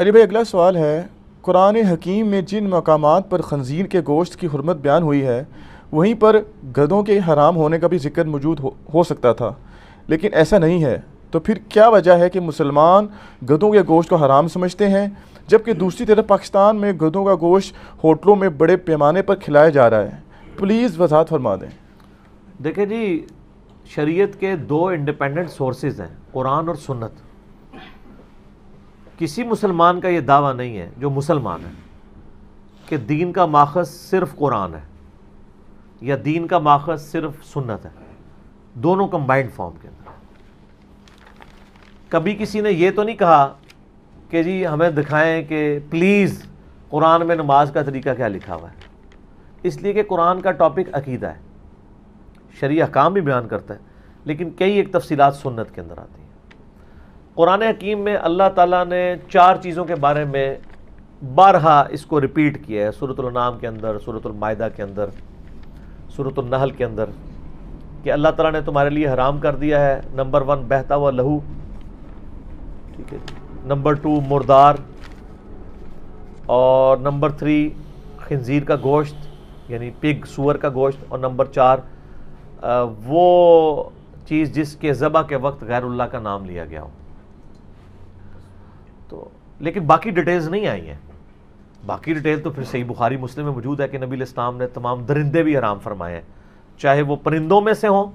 अरे भाई अगला सवाल है कुरान हकीम में जिन मकाम पर खंजीर के गोश्त की हरमत बयान हुई है वहीं पर गधों के हराम होने का भी जिक्र मौजूद हो, हो सकता था लेकिन ऐसा नहीं है तो फिर क्या वजह है कि मुसलमान गधों के गोश्त को हराम समझते हैं जबकि दूसरी तरफ पाकिस्तान में गधों का गोश्त होटलों में बड़े पैमाने पर खिलाया जा रहा है प्लीज़ वजाहत फरमा दें देखिए जी शरीयत के दो इंडिपेंडेंट सोर्सेज हैं कुरान और सुन्नत किसी मुसलमान का ये दावा नहीं है जो मुसलमान है कि दीन का माखज सिर्फ कुरान है या दीन का माखज सिर्फ सुन्नत है दोनों कंबाइंड फॉर्म के अंदर कभी किसी ने यह तो नहीं कहा कि जी हमें दिखाएं कि प्लीज़ कुरान में नमाज का तरीका क्या लिखा हुआ है इसलिए कि कुरान का टॉपिक अकीदा है शरीय काम भी बयान करता है लेकिन कई एक तफसीलात सुन्नत के अंदर आती हैं कुरान हकीम में अल्लाह ताला ने चार चीज़ों के बारे में बारहा इसको रिपीट किया है सूरतुलनाम के अंदर सूरतुलमायदा के अंदर सूरतुलनहल के अंदर कि अल्लाह ताला ने तुम्हारे लिए हराम कर दिया है नंबर वन बहता हुआ लहू ठीक है नंबर टू मुरदार और नंबर थ्री खनज़ीर का गोश्त यानी पिग सूअर का गोश्त और नंबर चार वो चीज़ जिसके ज़बा के वक्त गैरुल्ला का नाम लिया गया हो तो लेकिन बाकी डिटेल्स नहीं आई हैं बाकी डिटेल तो फिर सही बुखारी मुस्लिम में मौजूद है कि नबी इस्लाम ने तमाम दरिंदे भी आराम फरमाए हैं चाहे वो परिंदों में से हों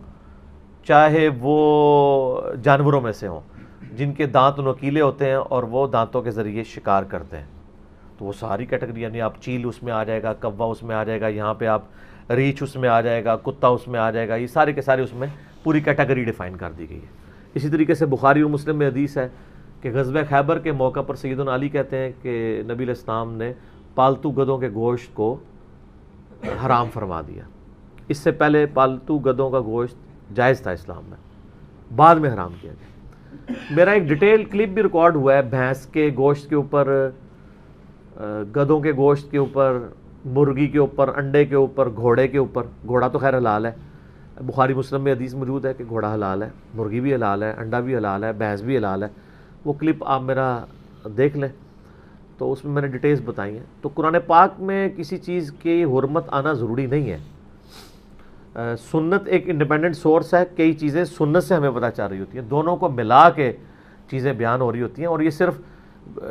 चाहे वो जानवरों में से हों जिनके दांत नकीले होते हैं और वो दांतों के ज़रिए शिकार करते हैं तो वो सारी कैटेगरी यानी आप चील उसमें आ जाएगा कौवा उसमें आ जाएगा यहाँ पे आप रीछ उसमें आ जाएगा कुत्ता उसमें आ जाएगा ये सारे के सारे उसमें पूरी कैटेगरी डिफाइन कर दी गई है इसी तरीके से बुखारी और मुस्लिम में हदीस है कि गजब खैबर के मौके पर सैदुन अली कहते हैं कि नबी इस्लाम ने पालतू गदों के गोश्त को हराम फरमा दिया इससे पहले पालतू गदों का गोश्त जायज़ था इस्लाम में बाद में हराम किया गया मेरा एक डिटेल क्लिप भी रिकॉर्ड हुआ है भैंस के गोश्त के ऊपर गदों के गोश्त के ऊपर मुर्गी के ऊपर अंडे के ऊपर घोड़े के ऊपर घोड़ा तो खैर हलाल है बुखारी मुस्लिम में हदीस मौजूद है कि घोड़ा हलाल है मुर्गी भी हलाल है अंडा भी हलाल है भैंस भी हलाल है वो क्लिप आप मेरा देख लें तो उसमें मैंने डिटेल्स बताई हैं तो कुरान पाक में किसी चीज़ की हरमत आना ज़रूरी नहीं है आ, सुन्नत एक इंडिपेंडेंट सोर्स है कई चीज़ें सुन्नत से हमें पता चल रही होती हैं दोनों को मिला के चीज़ें बयान हो रही होती हैं और ये सिर्फ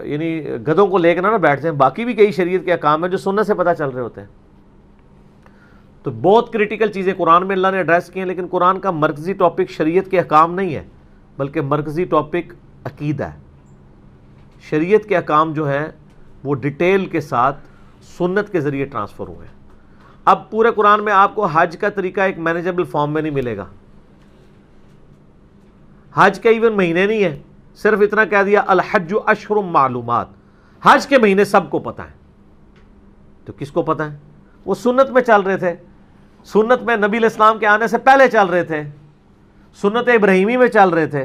यानी गधों को लेकर ना ना बैठते हैं बाकी भी कई शरीयत के काम हैं जो सुन्नत से पता चल रहे होते हैं तो बहुत क्रिटिकल चीज़ें कुरान में अल्लाह ने एड्रेस की हैं लेकिन कुरान का मरकज़ी टॉपिक शरीयत के अहकाम नहीं है बल्कि मरकज़ी टॉपिक अकीदा है शरीयत के अकाम जो हैं वो डिटेल के साथ सुन्नत के ज़रिए ट्रांसफ़र हुए हैं अब पूरे कुरान में आपको हज का तरीका एक मैनेजेबल फॉर्म में नहीं मिलेगा हज के इवन महीने नहीं है सिर्फ इतना कह दिया अलहज अशर मालूम हज के महीने सबको पता है तो किसको पता है वो सुन्नत में चल रहे थे सुन्नत में नबी इस्लाम के आने से पहले चल रहे थे सुन्नत इब्राहिमी में चल रहे थे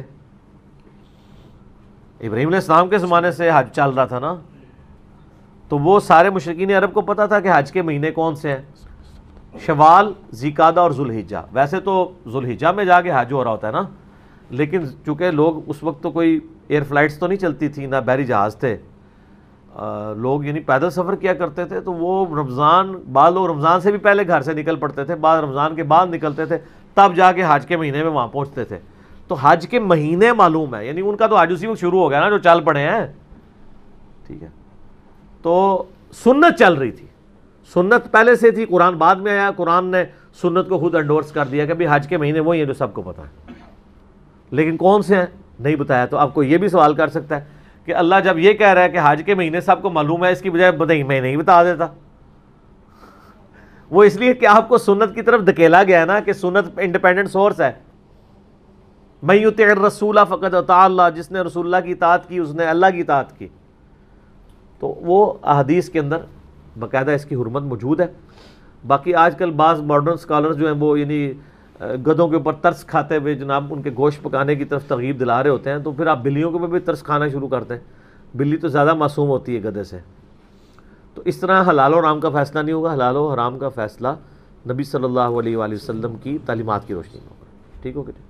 इब्राहिम इस्लाम के ज़माने से हज चल रहा था ना तो वो सारे मुशरकिन अरब को पता था कि हज के महीने कौन से हैं शवाल जिकादा और जुल्हिजा वैसे तो जुल्हिजा में जाके हज हो रहा होता है ना लेकिन चूँकि लोग उस वक्त तो कोई एयर फ्लाइट्स तो नहीं चलती थी ना बहरी जहाज़ थे आ, लोग यानी पैदल सफ़र किया करते थे तो वो रमज़ान बाद लोग रमज़ान से भी पहले घर से निकल पड़ते थे बाद रमज़ान के बाद निकलते थे तब जाके हज के महीने में वहाँ पहुँचते थे तो हज के महीने मालूम है यानी उनका तो आज उसी वक्त शुरू हो गया ना जो चल पड़े हैं ठीक है तो सुन्नत चल रही थी सुन्नत पहले से थी कुरान बाद में आया कुरान ने सुन्नत को खुद एंडोर्स कर दिया कि भाई हज के महीने वही हैं जो सबको पता है लेकिन कौन से हैं नहीं बताया तो आपको ये भी सवाल कर सकता है कि अल्लाह जब ये कह रहा है कि हज के महीने सबको मालूम है इसकी बजाय बताई मैं नहीं बता देता वो इसलिए कि आपको सुन्नत की तरफ धकेला गया ना कि सुन्नत इंडिपेंडेंट सोर्स है मैत रसूला फ़कत अता जिसने रसूल्ला की तात की उसने अल्लाह की तात की तो वो अहदीस के अंदर बाकायदा इसकी हरमत मौजूद है बाकी आजकल बाज़ मॉडर्न स्कॉलर्स जो हैं वो यानी गधों के ऊपर तर्स खाते हुए जनाब उनके गोश्त पकाने की तरफ तरगीब दिला रहे होते हैं तो फिर आप बिल्लियों के ऊपर भी तर्स खाना शुरू करते हैं बिल्ली तो ज़्यादा मासूम होती है गधे से तो इस तरह हलाल और हराम का फ़ैसला नहीं होगा हलाल और हराम का फ़ैसला नबी सल्ला वसम की तलीमत की रोशनी में होगा ठीक हो